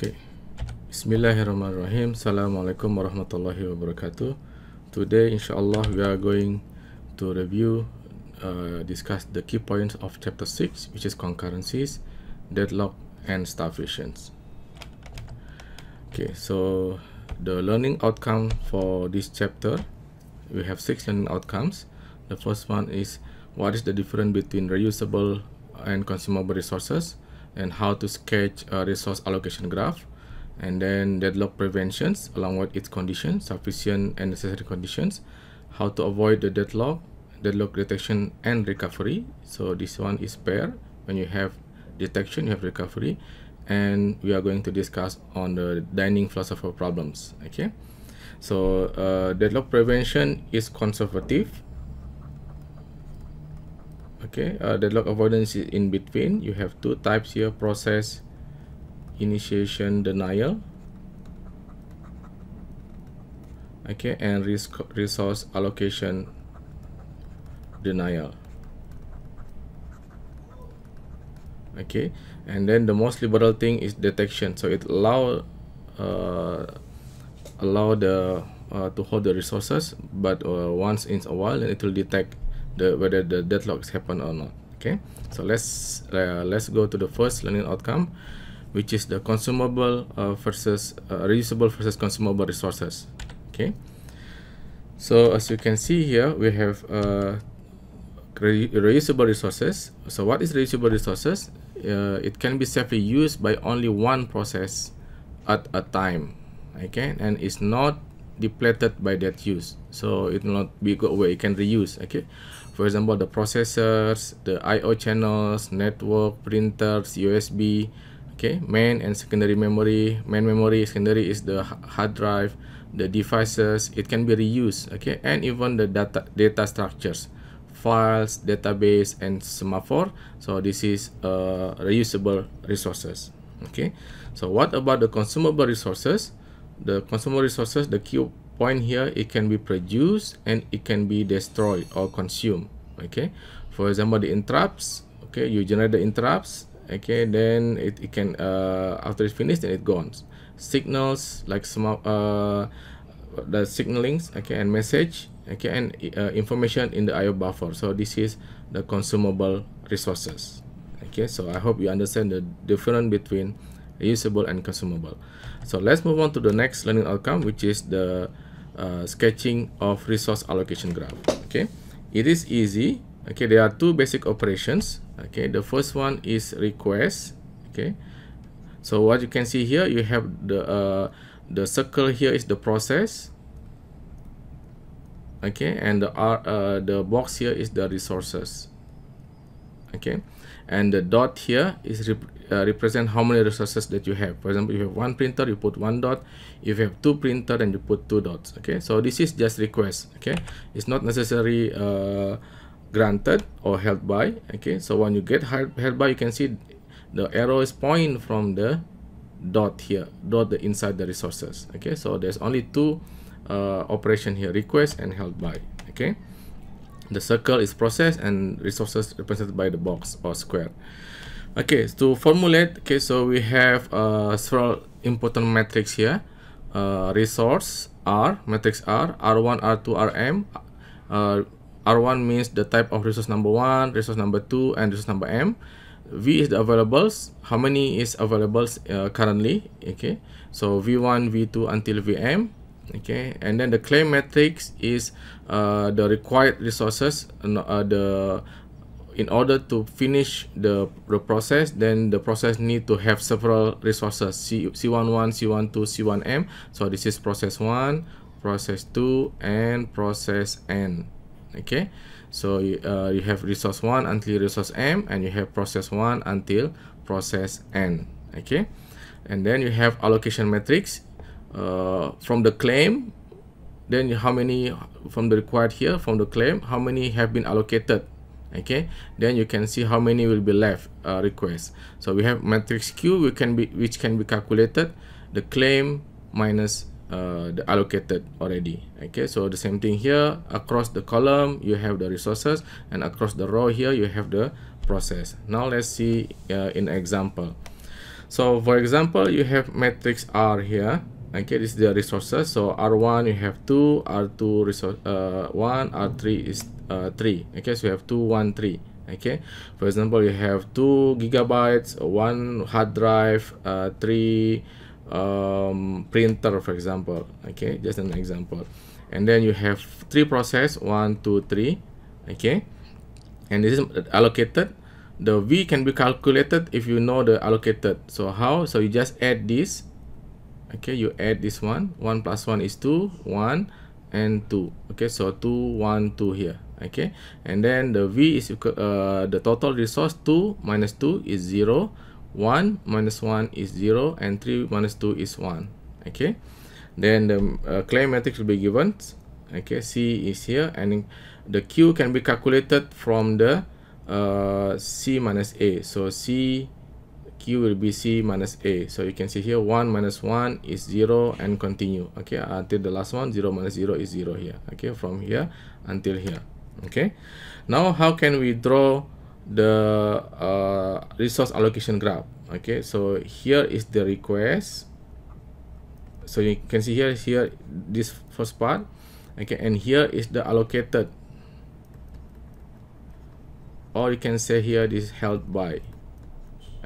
Okay. Bismillahirrahmanirrahim. Assalamualaikum warahmatullahi wabarakatuh. Today, inshallah, we are going to review, uh, discuss the key points of chapter 6, which is concurrencies, deadlock, and starvations. Okay, so the learning outcome for this chapter, we have six learning outcomes. The first one is what is the difference between reusable and consumable resources? and how to sketch a resource allocation graph and then deadlock preventions along with its conditions, sufficient and necessary conditions, how to avoid the deadlock, deadlock detection and recovery. So this one is pair. When you have detection, you have recovery. And we are going to discuss on the dining philosopher problems. Okay. So uh, deadlock prevention is conservative okay uh, deadlock avoidance is in between you have two types here process initiation denial okay and res resource allocation denial okay and then the most liberal thing is detection so it allow uh, allow the uh, to hold the resources but uh, once in a while and it will detect the whether the deadlocks happen or not okay so let's uh, let's go to the first learning outcome which is the consumable uh, versus uh, reusable versus consumable resources okay so as you can see here we have uh, re reusable resources so what is reusable resources uh, it can be safely used by only one process at a time okay and it's not depleted by that use so it will not be good where you can reuse okay for example, the processors, the I.O. channels, network, printers, USB, okay, main and secondary memory. Main memory, secondary is the hard drive, the devices, it can be reused, okay, and even the data, data structures files, database, and semaphore. So this is uh, reusable resources. Okay. So what about the consumable resources? The consumable resources, the cube point here it can be produced and it can be destroyed or consumed okay for example the interrupts okay you generate the interrupts okay then it, it can uh, after it's finished and it goes signals like some uh, the signalings okay and message okay and uh, information in the IO buffer so this is the consumable resources okay so I hope you understand the difference between usable and consumable so let's move on to the next learning outcome which is the uh, sketching of resource allocation graph. Okay, it is easy. Okay, there are two basic operations. Okay, the first one is request. Okay, so what you can see here, you have the uh, the circle here is the process. Okay, and the R, uh, the box here is the resources. Okay, and the dot here is rep uh, represent how many resources that you have. For example, if you have one printer, you put one dot. If you have two printer, then you put two dots. Okay, so this is just request. Okay, it's not necessary uh, granted or held by. Okay, so when you get held by, you can see the arrow is pointing from the dot here, dot the inside the resources. Okay, so there's only two uh, operation here, request and held by. Okay, the circle is processed and resources represented by the box or square okay to formulate okay so we have uh, several important metrics here uh, resource R matrix R R1 R2 RM uh, R1 means the type of resource number one resource number two and resource number M V is the availables how many is availables uh, currently okay so V1 V2 until VM okay and then the claim matrix is uh, the required resources uh, the in order to finish the, the process, then the process need to have several resources, C, C11, C12, C1M. So this is process 1, process 2, and process N. Okay, so uh, you have resource 1 until resource M, and you have process 1 until process N. Okay, and then you have allocation matrix uh, from the claim, then how many from the required here, from the claim, how many have been allocated okay then you can see how many will be left uh, request so we have matrix q which can be which can be calculated the claim minus uh, the allocated already okay so the same thing here across the column you have the resources and across the row here you have the process now let's see uh, in example so for example you have matrix r here okay this is the resources so r1 you have 2 r2 resource uh, 1 r3 is uh, 3 okay so you have 213 okay for example you have 2 gigabytes one hard drive uh, 3 um, printer for example okay just an example and then you have three process one two three okay and this is allocated the V can be calculated if you know the allocated so how so you just add this okay you add this one one plus one is two one and two okay so two one two here okay and then the v is equal uh, the total resource 2 minus 2 is 0 1 minus 1 is 0 and 3 minus 2 is 1 okay then the uh, claim matrix will be given okay c is here and the q can be calculated from the uh, c minus a so c q will be c minus a so you can see here 1 minus 1 is 0 and continue okay until the last one 0 minus 0 is 0 here okay from here until here okay now how can we draw the uh, resource allocation graph okay so here is the request so you can see here here this first part okay and here is the allocated or you can say here this held by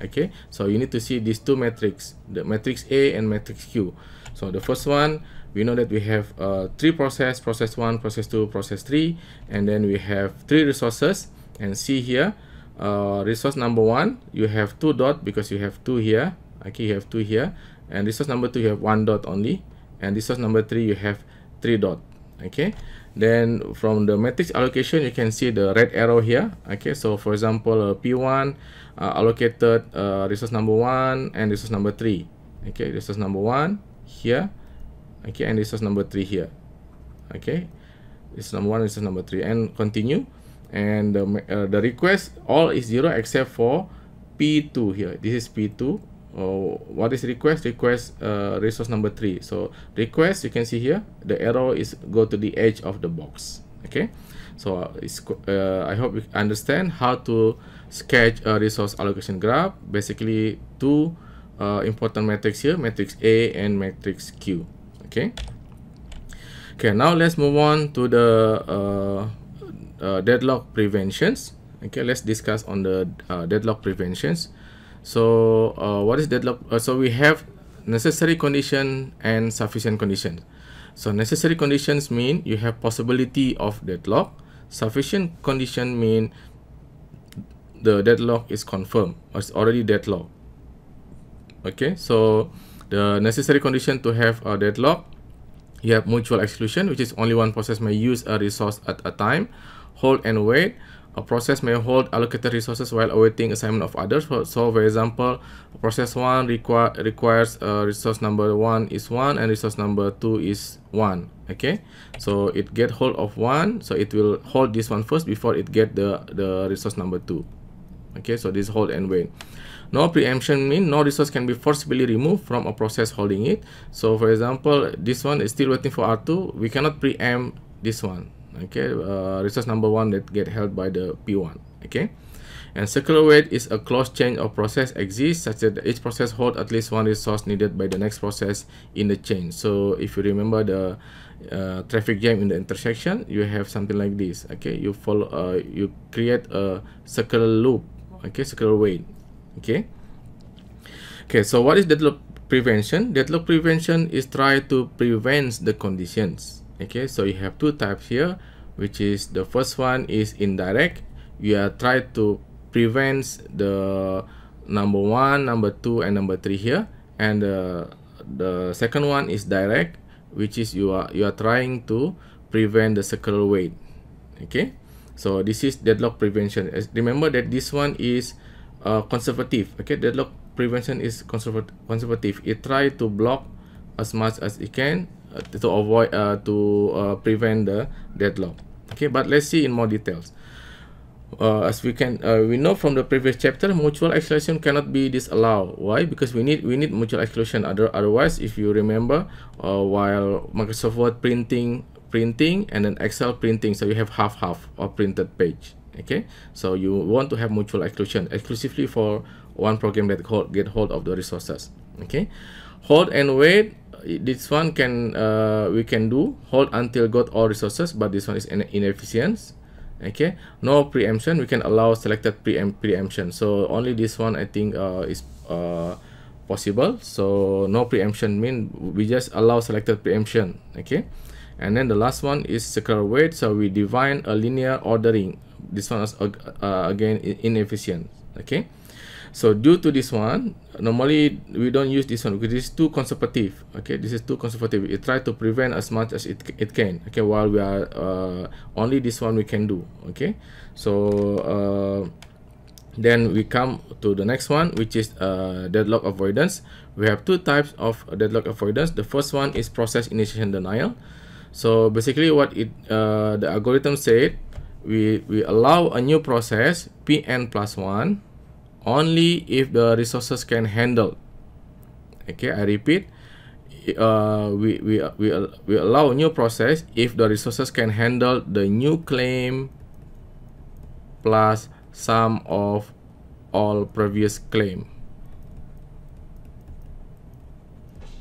okay so you need to see these two metrics the matrix a and matrix q so the first one we know that we have uh, three process, process one, process two, process three, and then we have three resources. And see here, uh, resource number one, you have two dot because you have two here. Okay, you have two here. And resource number two, you have one dot only. And resource number three, you have three dot. Okay, then from the matrix allocation, you can see the red arrow here. Okay, so for example, uh, P1 uh, allocated uh, resource number one and resource number three. Okay, resource number one here okay and resource number three here okay this number one resource number three and continue and the, uh, the request all is zero except for p2 here this is p2 oh, what is request request uh, resource number three so request you can see here the arrow is go to the edge of the box okay so it's uh, i hope you understand how to sketch a resource allocation graph basically two uh, important metrics here matrix a and matrix q okay okay now let's move on to the uh, uh, deadlock preventions okay let's discuss on the uh, deadlock preventions so uh, what is deadlock uh, so we have necessary condition and sufficient condition so necessary conditions mean you have possibility of deadlock sufficient condition mean the deadlock is confirmed it's already deadlock okay so the necessary condition to have a deadlock, you have mutual exclusion, which is only one process may use a resource at a time, hold and wait, a process may hold allocated resources while awaiting assignment of others. So, for example, process 1 require, requires a uh, resource number 1 is 1 and resource number 2 is 1. Okay, so it get hold of 1, so it will hold this one first before it get the, the resource number 2. Okay, so this hold and wait. No preemption mean no resource can be forcibly removed from a process holding it. So for example, this one is still waiting for R2. We cannot preempt this one. Okay, uh, resource number one that get held by the P1. Okay. And circular wait is a closed chain of process exists such that each process hold at least one resource needed by the next process in the chain. So if you remember the uh, traffic jam in the intersection, you have something like this. Okay, you follow, uh, you create a circular loop. Okay, circular wait okay okay so what is deadlock prevention deadlock prevention is try to prevent the conditions okay so you have two types here which is the first one is indirect you are try to prevent the number one number two and number three here and the uh, the second one is direct which is you are you are trying to prevent the circular weight okay so this is deadlock prevention As remember that this one is uh, conservative. Okay, deadlock prevention is conservative. conservative. It try to block as much as it can uh, to avoid uh, to uh, prevent the deadlock. Okay, but let's see in more details. Uh, as we can uh, we know from the previous chapter mutual exclusion cannot be disallowed why because we need we need mutual exclusion Other, otherwise if you remember uh, while microsoft word printing printing and then excel printing so you have half half of printed page okay so you want to have mutual exclusion exclusively for one program that hold, get hold of the resources okay hold and wait this one can uh, we can do hold until got all resources but this one is an inefficient okay no preemption we can allow selected preemption so only this one i think uh, is uh, possible so no preemption mean we just allow selected preemption okay and then the last one is circular weight so we define a linear ordering this one is uh, again inefficient okay so due to this one normally we don't use this one because it's too conservative okay this is too conservative it try to prevent as much as it, it can okay while we are uh, only this one we can do okay so uh, then we come to the next one which is uh, deadlock avoidance we have two types of deadlock avoidance the first one is process initiation denial so basically what it uh, the algorithm said we, we allow a new process pn plus 1 only if the resources can handle okay i repeat uh, we, we, we, we allow a new process if the resources can handle the new claim plus sum of all previous claim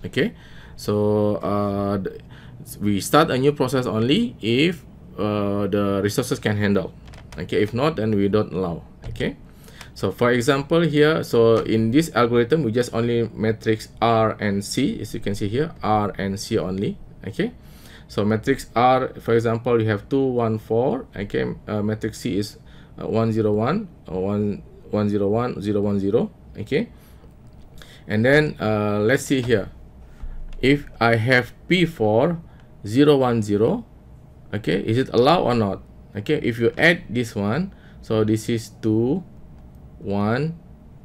okay so uh, we start a new process only if uh, the resources can handle okay if not then we don't allow okay so for example here so in this algorithm we just only matrix r and c as you can see here r and c only okay so matrix r for example you have two one four. okay uh, matrix c is uh, or 1 okay and then uh, let's see here if i have p4 0 okay is it allowed or not okay if you add this one so this is 2 1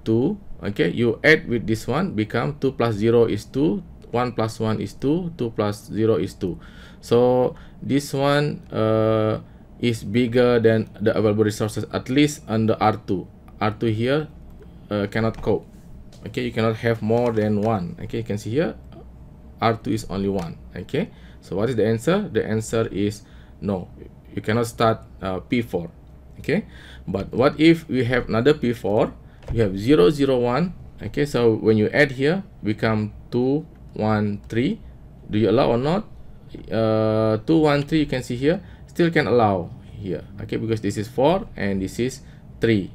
2 okay you add with this one become 2 plus 0 is 2 1 plus 1 is 2 2 plus 0 is 2 so this one uh, is bigger than the available resources at least under r2 r2 here uh, cannot cope okay you cannot have more than one okay you can see here r2 is only one okay so what is the answer the answer is no you cannot start uh, p4 okay but what if we have another p4 we have 0 0 1 okay so when you add here become 2 1 3 do you allow or not uh 2 1 3 you can see here still can allow here okay because this is 4 and this is 3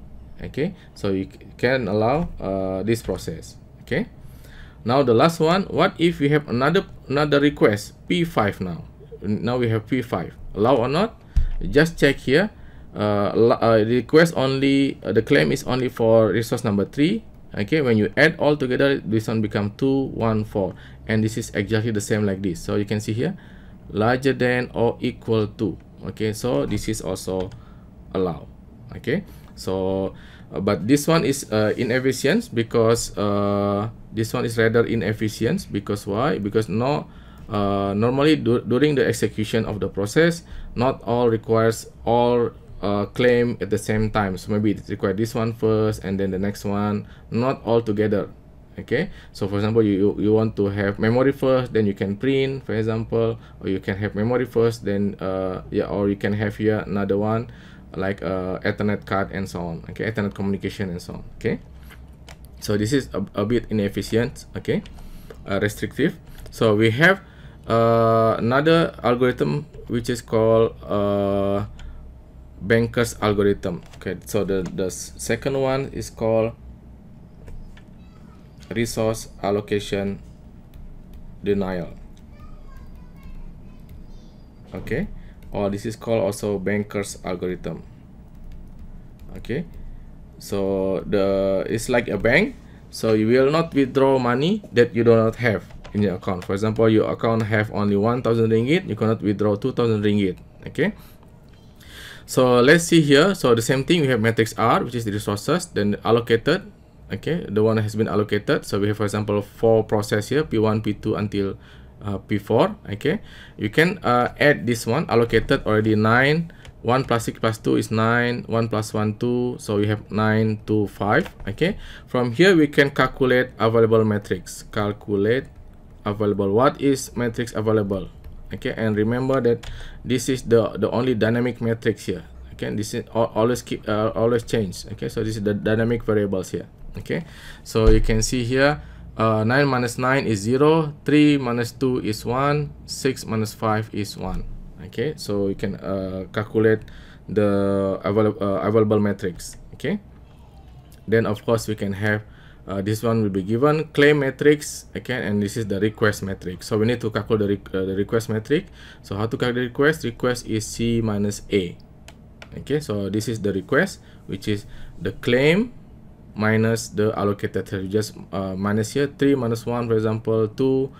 okay so you can allow uh, this process okay now the last one what if we have another another request p5 now now we have p5 Allow or not just check here uh, uh, request only uh, the claim is only for resource number three okay when you add all together this one become 214 and this is exactly the same like this so you can see here larger than or equal to okay so this is also allow. okay so uh, but this one is uh, inefficient because uh, this one is rather inefficient because why because no uh, normally, during the execution of the process, not all requires all uh, claim at the same time. So maybe it requires this one first and then the next one, not all together. Okay. So for example, you, you want to have memory first, then you can print, for example, or you can have memory first, then uh, yeah, or you can have here another one like uh, Ethernet card and so on. Okay, Ethernet communication and so on. Okay. So this is a, a bit inefficient. Okay, uh, restrictive. So we have uh, another algorithm which is called uh, banker's algorithm okay so the the second one is called resource allocation denial okay or this is called also banker's algorithm okay so the it's like a bank so you will not withdraw money that you do not have in account for example your account have only 1000 ringgit you cannot withdraw 2000 ringgit okay so let's see here so the same thing we have matrix r which is the resources then allocated okay the one has been allocated so we have for example four process here p1 p2 until uh, p4 okay you can uh, add this one allocated already 9 1 plus 6 plus 2 is 9 1 plus 1 2 so we have 9 2 5 okay from here we can calculate available matrix calculate available what is matrix available okay and remember that this is the the only dynamic matrix here okay this is always keep uh, always change okay so this is the dynamic variables here okay so you can see here uh, 9 minus 9 is 0 3 minus 2 is 1 6 minus 5 is 1 okay so you can uh, calculate the avail uh, available matrix okay then of course we can have uh, this one will be given claim matrix again and this is the request matrix so we need to calculate the, re uh, the request matrix so how to calculate request request is c minus a okay so this is the request which is the claim minus the allocated so just uh, minus here 3 minus 1 for example 2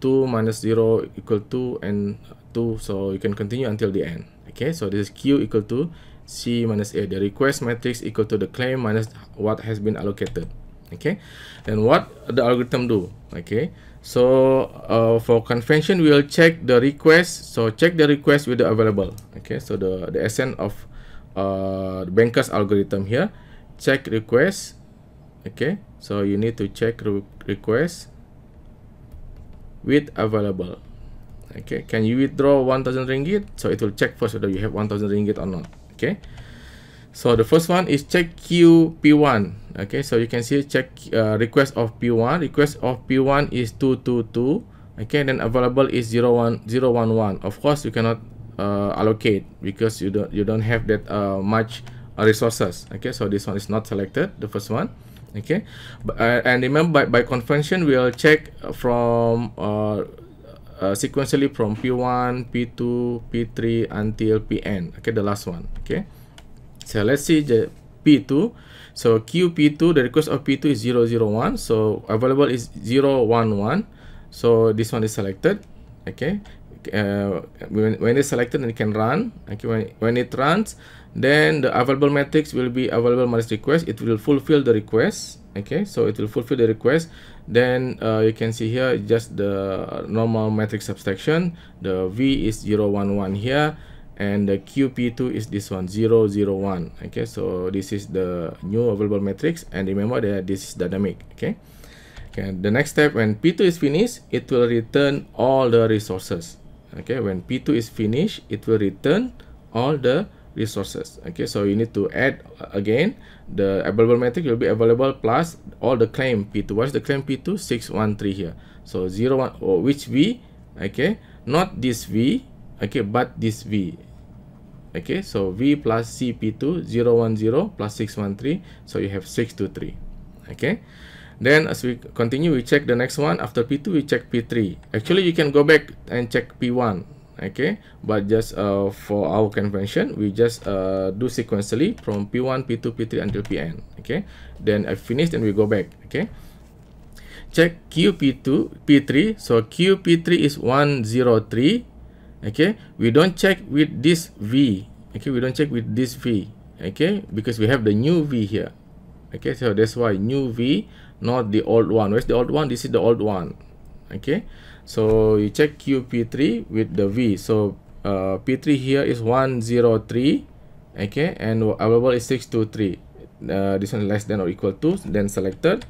2 minus 0 equal to and 2 so you can continue until the end okay so this is q equal to c minus a the request matrix equal to the claim minus what has been allocated okay then what the algorithm do okay so uh, for convention we will check the request so check the request with the available okay so the the essence of uh, the banker's algorithm here check request okay so you need to check re request with available okay can you withdraw 1000 ringgit so it will check first whether you have 1000 ringgit or not okay so the first one is check queue P1. Okay, so you can see check uh, request of P1. Request of P1 is 222. Okay, then available is 01011. Of course, you cannot uh, allocate because you don't you don't have that uh, much resources. Okay, so this one is not selected. The first one. Okay, but, uh, and remember by, by convention we'll check from uh, uh, sequentially from P1, P2, P3 until Pn. Okay, the last one. Okay. So let's see the P2. So QP2, the request of P2 is 001. So available is 011. So this one is selected. Okay. Uh, when, when it's selected, then it can run. Okay. When, when it runs, then the available matrix will be available minus request. It will fulfill the request. Okay. So it will fulfill the request. Then uh, you can see here just the normal matrix subtraction. The V is 011 here and the QP2 is this one 0, 0, 1 okay so this is the new available matrix and remember that this is dynamic okay okay the next step when P2 is finished it will return all the resources okay when P2 is finished it will return all the resources okay so you need to add uh, again the available matrix will be available plus all the claim P2 what's the claim P2 613 here so 0, 01 oh, which V okay not this V okay but this v okay so v plus cp2 010 plus 613 so you have 623 okay then as we continue we check the next one after p2 we check p3 actually you can go back and check p1 okay but just uh, for our convention we just uh, do sequentially from p1 p2 p3 until pn okay then i finished and we go back okay check qp2 p3 so qp3 is 103 okay we don't check with this v okay we don't check with this v okay because we have the new v here okay so that's why new v not the old one where's the old one this is the old one okay so you check qp3 with the v so uh, p3 here is 103 okay and available is 623 uh, this one less than or equal to then selected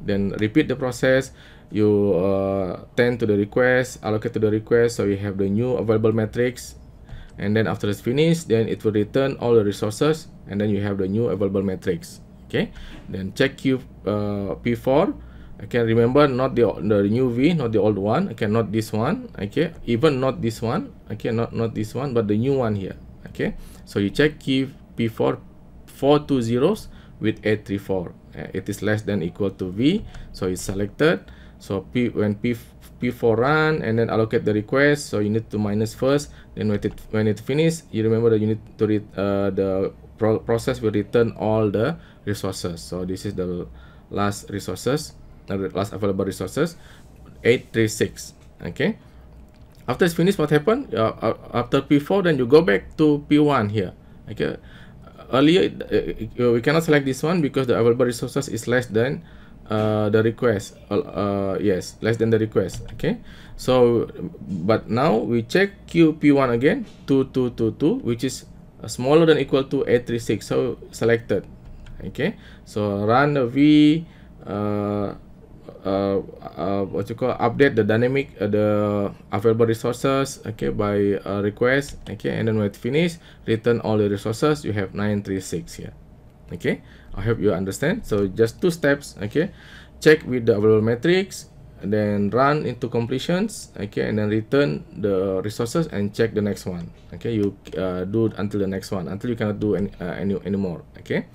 then repeat the process you uh, tend to the request, allocate to the request, so you have the new available metrics, And then after it's finished, then it will return all the resources, and then you have the new available metrics. Okay, then check you uh, P4. I can remember not the, the new V, not the old one. Okay, not this one. Okay, even not this one. Okay, not not this one, but the new one here. Okay, so you check key P4 four two zeros with 834. Uh, it is less than equal to V, so it's selected so P when P P4 run and then allocate the request. So you need to minus first. Then when it when it finish, you remember that you need to read uh, the pro process will return all the resources. So this is the last resources, the uh, last available resources, 836. Okay. After it's finished, what happened? Uh, uh, after P4, then you go back to P1 here. Okay. Earlier, uh, we cannot select this one because the available resources is less than uh, the request uh, uh, yes less than the request okay so but now we check qp1 again 2222 which is smaller than equal to 836 so selected okay so run the v uh, uh, uh, what you call update the dynamic uh, the available resources okay by uh, request okay and then when it finish return all the resources you have 936 here okay I hope you understand. So just two steps, okay? Check with the available metrics, then run into completions, okay? And then return the resources and check the next one, okay? You uh, do until the next one, until you cannot do any, uh, any anymore, okay?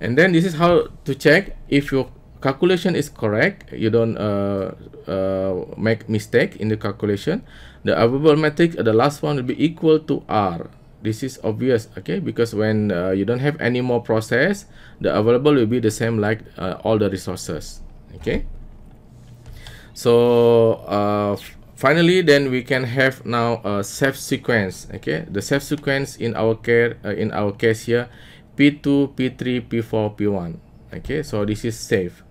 And then this is how to check if your calculation is correct, you don't uh, uh, make mistake in the calculation. The available metric, the last one will be equal to R, this is obvious okay because when uh, you don't have any more process the available will be the same like uh, all the resources okay so uh, finally then we can have now a safe sequence okay the safe sequence in our care uh, in our case here p2 p3 p4 p1 okay so this is safe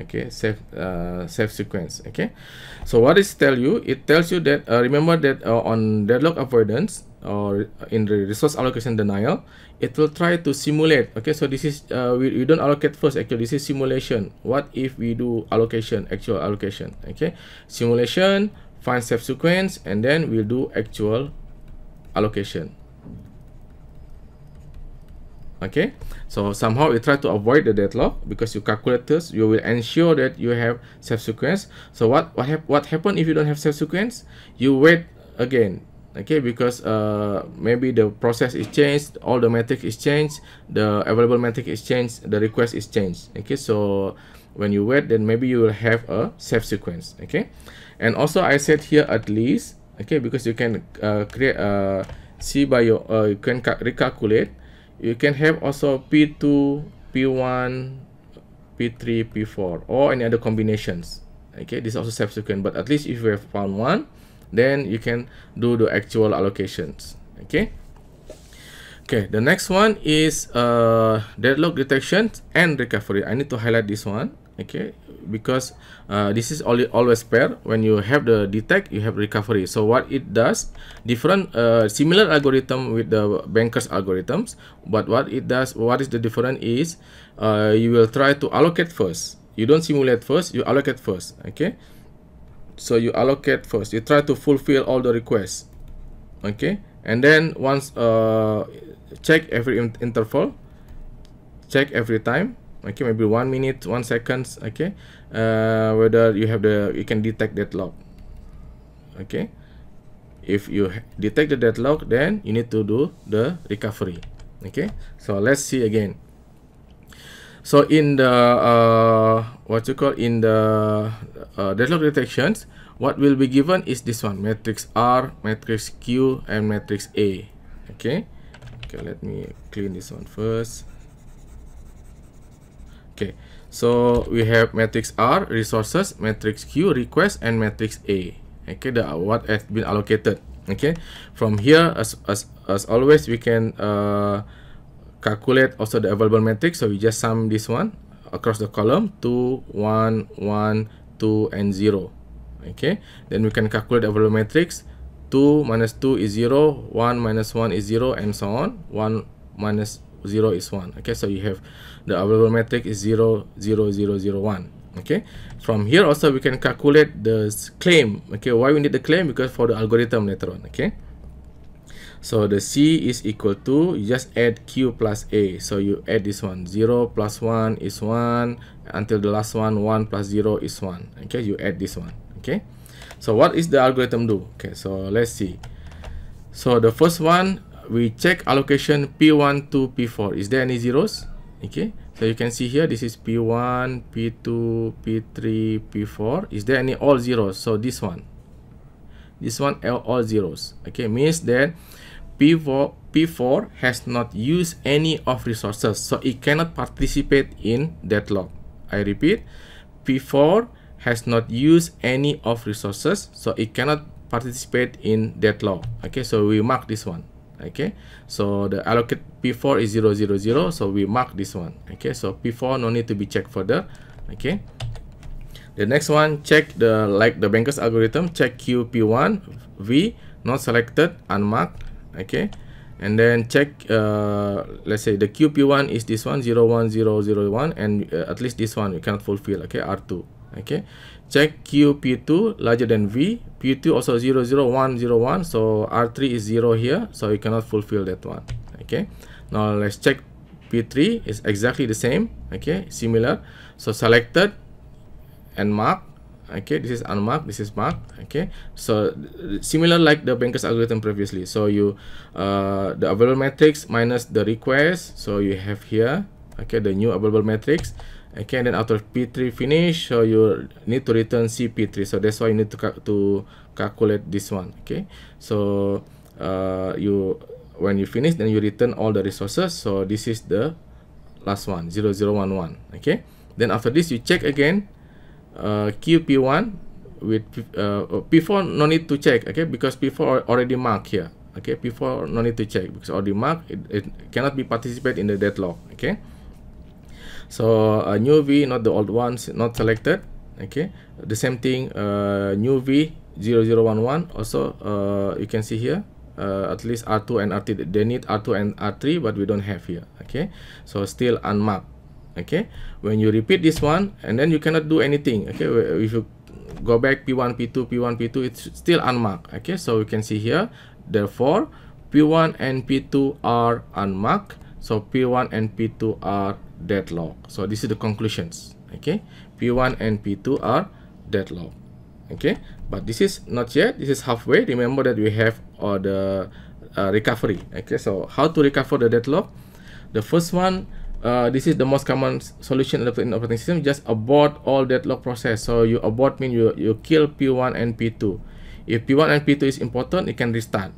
okay safe uh, safe sequence okay so what is tell you it tells you that uh, remember that uh, on deadlock avoidance or in the resource allocation denial, it will try to simulate. Okay, so this is, uh, we, we don't allocate first actually, this is simulation. What if we do allocation, actual allocation, okay? Simulation, find step sequence, and then we'll do actual allocation. Okay, so somehow we try to avoid the deadlock because you calculate this, you will ensure that you have step sequence. So what what, hap what happened if you don't have step sequence? You wait again okay because uh, maybe the process is changed all the metric is changed the available metric is changed the request is changed okay so when you wait then maybe you will have a safe sequence okay and also i said here at least okay because you can uh, create a uh, see by your uh, you can recalculate you can have also p2 p1 p3 p4 or any other combinations okay this is also subsequent but at least if you have found one then you can do the actual allocations okay okay the next one is uh, deadlock detection and recovery i need to highlight this one okay because uh, this is only always pair when you have the detect you have recovery so what it does different uh, similar algorithm with the bankers algorithms but what it does what is the difference is uh, you will try to allocate first you don't simulate first you allocate first okay so you allocate first you try to fulfill all the requests okay and then once uh, check every in interval check every time okay maybe one minute one seconds okay uh, whether you have the you can detect that log okay if you detect the deadlock then you need to do the recovery okay so let's see again so in the uh, what you call in the uh, deadlock detections, what will be given is this one matrix R, matrix Q, and matrix A. Okay. Okay, let me clean this one first. Okay, so we have matrix R resources, matrix Q request, and matrix A. Okay, the what has been allocated. Okay, from here as as as always we can uh calculate also the available matrix. So we just sum this one across the column 2, 1, 1, 2, and 0. Okay, then we can calculate the available matrix 2 minus 2 is 0, 1 minus 1 is 0, and so on. 1 minus 0 is 1. Okay, so you have the available matrix is 0, 0, 0, 0, 1 okay from here also we can calculate the claim okay why we need the claim because for the algorithm later on okay so the C is equal to, you just add Q plus A. So you add this one, 0 plus 1 is 1, until the last one, 1 plus 0 is 1. Okay, you add this one, okay? So what is the algorithm do? Okay, so let's see. So the first one, we check allocation P1 to P4. Is there any zeros? Okay, so you can see here, this is P1, P2, P3, P4. Is there any all zeros? So this one, this one all zeros. Okay, means that P4 has not used any of resources, so it cannot participate in deadlock. I repeat, P4 has not used any of resources, so it cannot participate in deadlock. Okay, so we mark this one. Okay, so the allocate P4 is 0, so we mark this one. Okay, so P4 no need to be checked further. Okay, the next one check the like the banker's algorithm check Q P1 V not selected unmarked okay and then check uh, let's say the qp1 is this one 01001 and uh, at least this one you cannot fulfill okay r2 okay check qp2 larger than v p2 also 00101 so r3 is 0 here so you cannot fulfill that one okay now let's check p3 is exactly the same okay similar so selected and mark okay this is unmarked this is marked okay so similar like the banker's algorithm previously so you uh, the available matrix minus the request so you have here okay the new available matrix okay and then after p3 finish so you need to return cp3 so that's why you need to, to calculate this one okay so uh, you when you finish then you return all the resources so this is the last one 0011 okay then after this you check again uh, QP1 with uh, P4 no need to check okay because P4 already marked here okay P4 no need to check because already marked it, it cannot be participate in the deadlock okay so uh, new V not the old ones not selected okay the same thing uh, new V 0011 also uh, you can see here uh, at least R2 and R3 they need R2 and R3 but we don't have here okay so still unmarked okay when you repeat this one and then you cannot do anything okay if you go back p1 p2 p1 p2 it's still unmarked okay so you can see here therefore p1 and p2 are unmarked so p1 and p2 are deadlock. so this is the conclusions okay p1 and p2 are deadlock. okay but this is not yet this is halfway remember that we have all uh, the uh, recovery okay so how to recover the deadlock the first one uh, this is the most common solution adopted in operating system just abort all deadlock process so you abort mean you, you kill p1 and p2 if p1 and p2 is important it can restart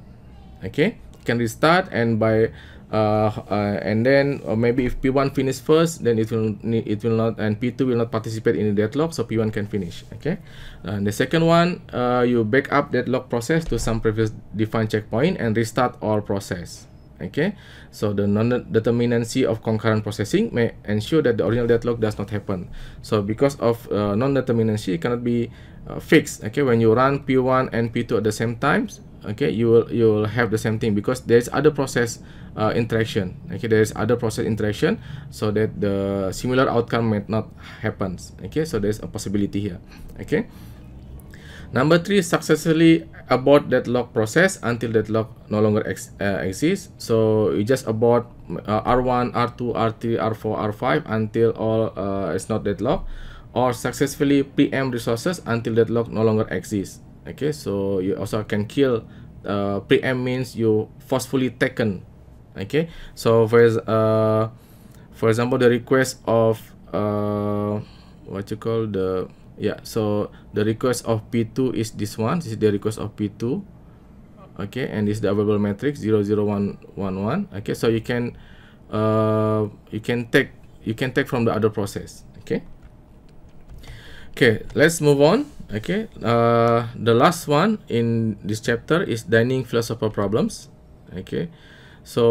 okay it can restart and by uh, uh, and then uh, maybe if p1 finish first then it will it will not and p2 will not participate in the deadlock so p1 can finish okay and uh, the second one uh, you back up deadlock process to some previous defined checkpoint and restart all process Okay, so the non determinancy of concurrent processing may ensure that the original deadlock does not happen. So because of uh, non determinancy it cannot be uh, fixed. Okay, when you run P1 and P2 at the same times, okay, you will you will have the same thing because there is other process uh, interaction. Okay, there is other process interaction so that the similar outcome might not happens. Okay, so there is a possibility here. Okay. Number three, successfully abort that process until that no longer ex uh, exists. So you just abort uh, R1, R2, R3, R4, R5 until all uh, is not deadlock, or successfully preempt resources until that no longer exists. Okay, so you also can kill uh, preempt means you forcefully taken. Okay, so for, uh, for example, the request of uh, what you call the yeah so the request of p2 is this one this is the request of p2 okay and this is the available matrix 00111 okay so you can uh, you can take you can take from the other process okay okay let's move on okay uh, the last one in this chapter is dining philosopher problems okay so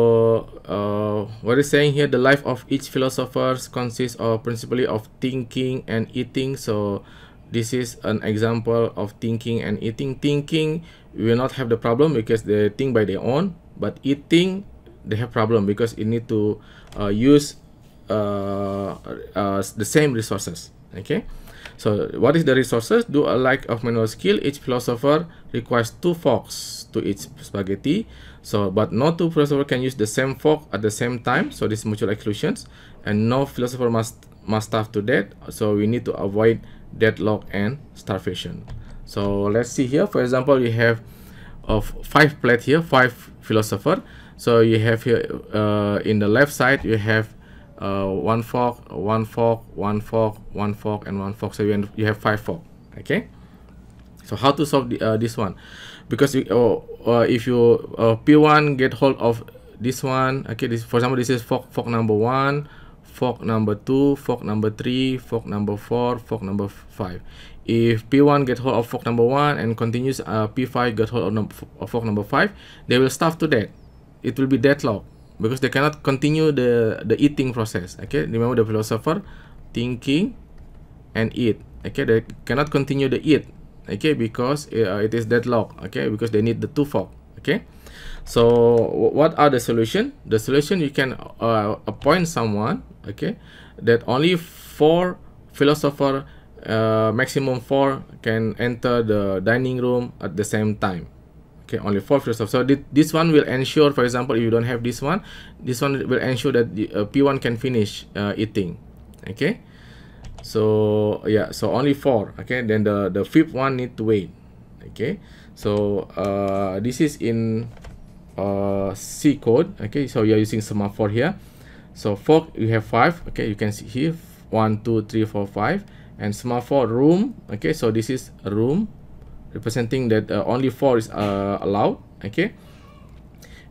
uh, what is saying here, the life of each philosopher consists of principally of thinking and eating. So this is an example of thinking and eating. Thinking will not have the problem because they think by their own, but eating they have problem because you need to uh, use uh, uh, the same resources. Okay. So what is the resources? Do a lack of manual skill. Each philosopher requires two forks to each spaghetti. So, but no two philosophers can use the same fork at the same time. So this mutual exclusions and no philosopher must must starve to death. So we need to avoid deadlock and starvation. So let's see here. For example, we have of five plate here, five philosopher. So you have here uh, in the left side you have uh, one fork, one fork, one fork, one fork, and one fork. So you have five fork. Okay so how to solve the, uh, this one because you, oh, uh, if you uh, p1 get hold of this one okay this for example this is fork fork number one fork number two fork number three fork number four fork number five if p1 get hold of fork number one and continues uh, p5 get hold of, num of fork number five they will starve to death it will be deadlock because they cannot continue the the eating process okay remember the philosopher thinking and eat okay they cannot continue the eat okay because uh, it is deadlocked okay because they need the two fork okay so what are the solution the solution you can uh, appoint someone okay that only four philosopher uh, maximum four can enter the dining room at the same time okay only four philosophers so th this one will ensure for example if you don't have this one this one will ensure that the uh, p1 can finish uh, eating okay so yeah so only four okay then the the fifth one need to wait okay so uh, this is in uh, C code okay so you're using semaphore here so four, you have five okay you can see here one two three four five and semaphore room okay so this is room representing that uh, only four is uh, allowed okay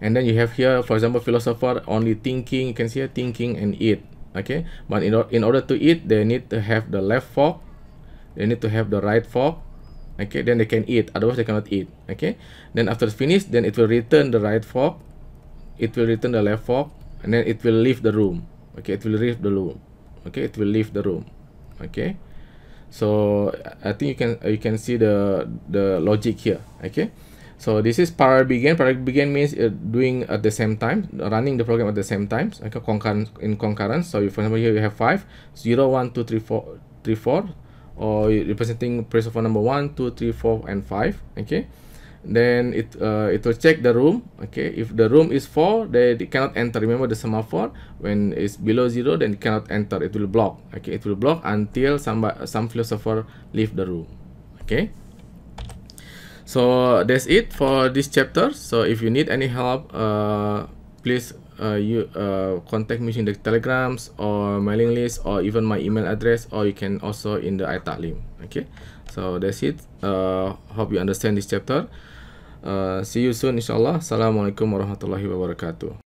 and then you have here for example philosopher only thinking you can see here thinking and eat okay but in, in order to eat they need to have the left fork they need to have the right fork okay then they can eat otherwise they cannot eat okay then after finished then it will return the right fork it will return the left fork and then it will leave the room okay it will leave the room okay it will leave the room okay so i think you can you can see the the logic here okay so this is parallel begin. Parallel begin means uh, doing at the same time, running the program at the same time, okay, concurrent, in concurrence. So you, for example, here you have 5, 0, 1, 2, 3, 4, 3, 4 or representing place number 1, 2, 3, 4, and 5, okay? Then it, uh, it will check the room, okay? If the room is 4, they, it cannot enter. Remember the semaphore, when it's below 0, then cannot enter. It will block, okay? It will block until some, some philosopher leave the room, okay? so that's it for this chapter so if you need any help uh, please uh, you uh, contact me in the telegrams or mailing list or even my email address or you can also in the itaklim okay so that's it uh, hope you understand this chapter uh, see you soon inshallah assalamualaikum warahmatullahi wabarakatuh